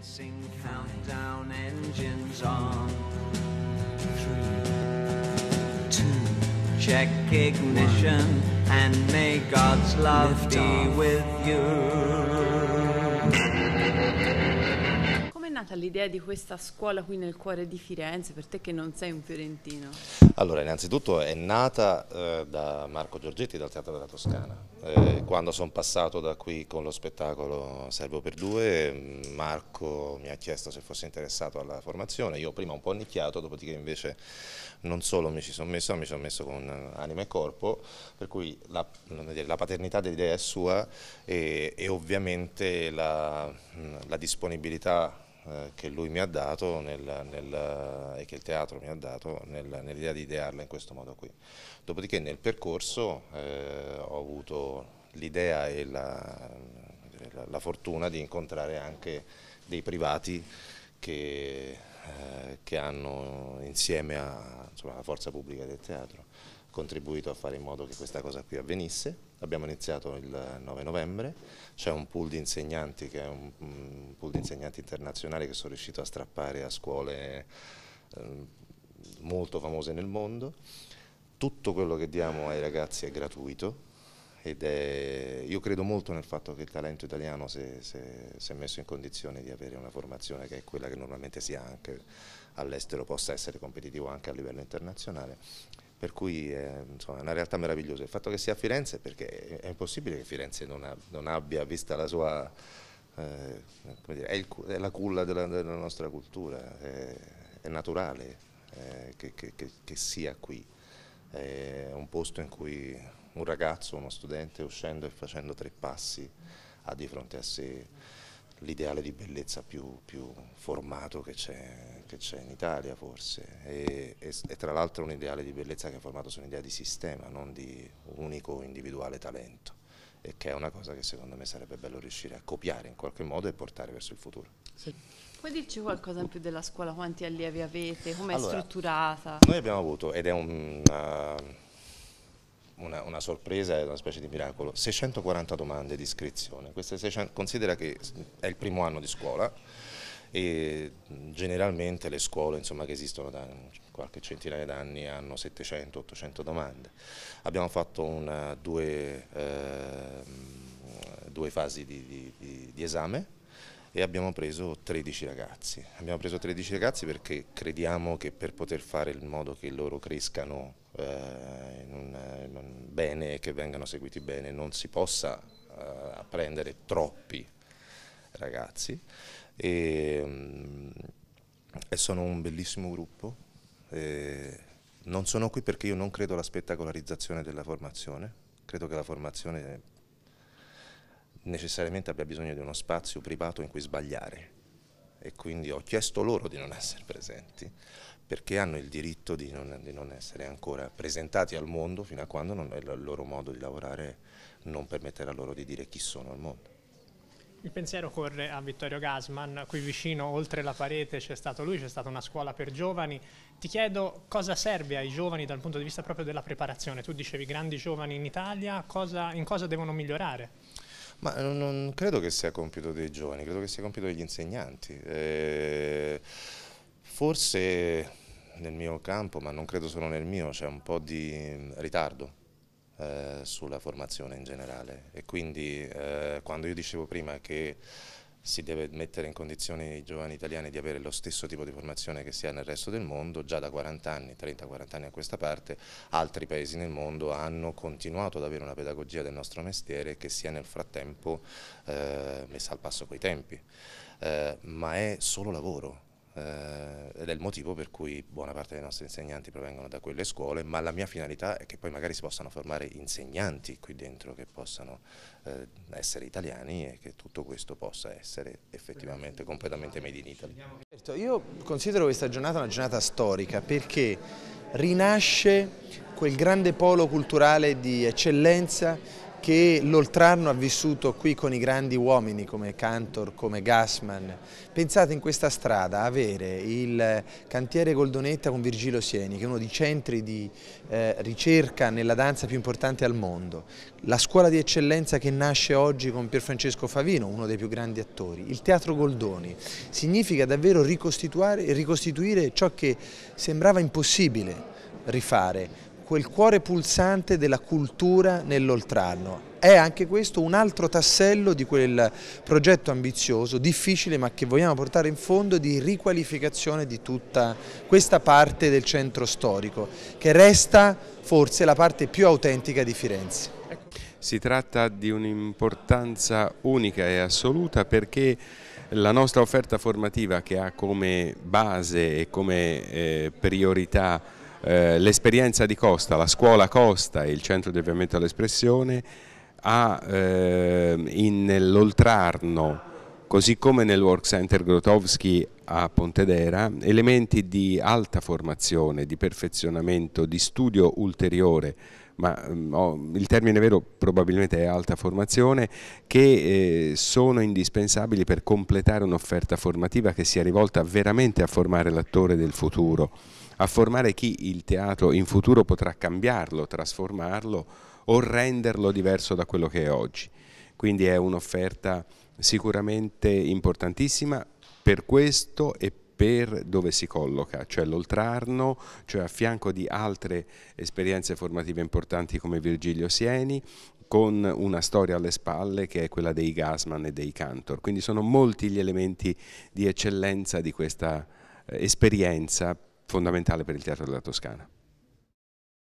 Commencing countdown engines on. Three, two, check ignition, and may God's love be with you. nata l'idea di questa scuola qui nel cuore di Firenze, per te che non sei un fiorentino? Allora, innanzitutto è nata eh, da Marco Giorgetti dal Teatro della Toscana. Eh, quando sono passato da qui con lo spettacolo Servo per due, Marco mi ha chiesto se fosse interessato alla formazione, io prima un po' ho nicchiato, dopodiché invece non solo mi ci sono messo, ma mi sono messo con eh, anima e corpo, per cui la, la paternità dell'idea è sua e, e ovviamente la, la disponibilità eh, che lui mi ha dato nel, nel, eh, e che il teatro mi ha dato nel, nell'idea di idearla in questo modo qui. Dopodiché nel percorso eh, ho avuto l'idea e la, la, la, fortuna di incontrare anche dei privati che, eh, che hanno insieme a, insomma, alla forza pubblica del teatro contribuito a fare in modo che questa cosa qui avvenisse. Abbiamo iniziato il 9 novembre, c'è un pool di insegnanti che è un, pool di insegnanti internazionali che sono riuscito a strappare a scuole ehm, molto famose nel mondo. Tutto quello che diamo ai ragazzi è gratuito, ed è, io credo molto nel fatto che il talento italiano si è messo in condizione di avere una formazione che è quella che normalmente si ha anche all'estero, possa essere competitivo anche a livello internazionale per cui eh, è, insomma, una realtà meravigliosa. Il fatto che sia a Firenze, perché è impossibile che Firenze non, ha, non abbia, vista la sua, eh, dire, è, il, è, la culla della, della nostra cultura, è, è naturale eh, che, che, che, che, sia qui, è un posto in cui un ragazzo, uno studente uscendo e facendo tre passi ha di fronte a sé l'ideale di bellezza più, più formato che c'è, in Italia forse e, e, e tra l'altro un ideale di bellezza che è formato su un'idea di sistema, non di unico individuale talento e che è una cosa che secondo me sarebbe bello riuscire a copiare in qualche modo e portare verso il futuro. Sì. Puoi dirci qualcosa in più della scuola? Quanti allievi avete? Come è allora, strutturata? Noi abbiamo avuto, ed è un... Uh, una, una sorpresa e una specie di miracolo, 640 domande di iscrizione, 600, considera che è il primo anno di scuola e generalmente le scuole insomma, che esistono da qualche centinaia d'anni hanno 700-800 domande. Abbiamo fatto una, due, eh, due, fasi di, di, di esame e abbiamo preso 13 ragazzi. Abbiamo preso 13 ragazzi perché crediamo che per poter fare in modo che loro crescano eh, in, un, bene e che vengano seguiti bene, non si possa eh, prendere troppi ragazzi e, ehm, e, sono un bellissimo gruppo. E non sono qui perché io non credo alla spettacolarizzazione della formazione, credo che la formazione necessariamente abbia bisogno di uno spazio privato in cui sbagliare e quindi ho chiesto loro di non essere presenti perché hanno il diritto di non, di non essere ancora presentati al mondo fino a quando non, il loro modo di lavorare non permetterà loro di dire chi sono al mondo. Il pensiero corre a Vittorio Gasman, qui vicino, oltre la parete, c'è stato lui, c'è stata una scuola per giovani. Ti chiedo cosa serve ai giovani dal punto di vista proprio della preparazione. Tu dicevi grandi giovani in Italia, cosa, in cosa devono migliorare? Ma non, non credo che sia compito dei giovani, credo che sia compito degli insegnanti. Eh, forse nel mio campo, ma non credo solo nel mio, c'è un po' di ritardo eh, sulla formazione in generale e quindi eh, quando io dicevo prima che si deve mettere in condizione i giovani italiani di avere lo stesso tipo di formazione che si ha nel resto del mondo, già da 40 anni, 30-40 anni a questa parte, altri paesi nel mondo hanno continuato ad avere una pedagogia del nostro mestiere che si è nel frattempo eh, messa al passo coi tempi, eh, ma è solo lavoro eh, ed è il motivo per cui buona parte dei nostri insegnanti provengono da quelle scuole, ma la mia finalità è che poi magari si possano formare insegnanti qui dentro che possano eh, essere italiani e che tutto questo possa essere effettivamente completamente made in Italy. Certo, io considero questa giornata una giornata storica perché rinasce quel grande polo culturale di eccellenza che l'oltranno ha vissuto qui con i grandi uomini come Cantor, come Gassman. Pensate in questa strada avere il cantiere Goldonetta con Virgilio Sieni, che è uno dei centri di eh, ricerca nella danza più importante al mondo, la scuola di eccellenza che nasce oggi con Pier Francesco Favino, uno dei più grandi attori, il Teatro Goldoni, significa davvero ricostituire ciò che sembrava impossibile rifare quel cuore pulsante della cultura nell'oltranno. È anche questo un altro tassello di quel progetto ambizioso, difficile ma che vogliamo portare in fondo di riqualificazione di tutta questa parte del centro storico che resta forse la parte più autentica di Firenze. Si tratta di un'importanza unica e assoluta perché la nostra offerta formativa che ha come base e come eh, priorità eh, l'esperienza di Costa, la scuola Costa e il centro di avviamento all'espressione ha eh, nell'Oltrarno, così come nel Work Center Grotowski a Pontedera, elementi di alta formazione, di perfezionamento, di studio ulteriore ma no, mm, il termine vero probabilmente è alta formazione, che eh, sono indispensabili per completare un'offerta formativa che sia rivolta veramente a formare l'attore del futuro, a formare chi il teatro in futuro potrà cambiarlo, trasformarlo o renderlo diverso da quello che è oggi. Quindi è un'offerta sicuramente importantissima per questo e per per dove si colloca, cioè l'Oltrarno, cioè a fianco di altre esperienze formative importanti come Virgilio Sieni, con una storia alle spalle che è quella dei Gasman e dei Cantor. Quindi sono molti gli elementi di eccellenza di questa eh, esperienza fondamentale per il teatro della Toscana.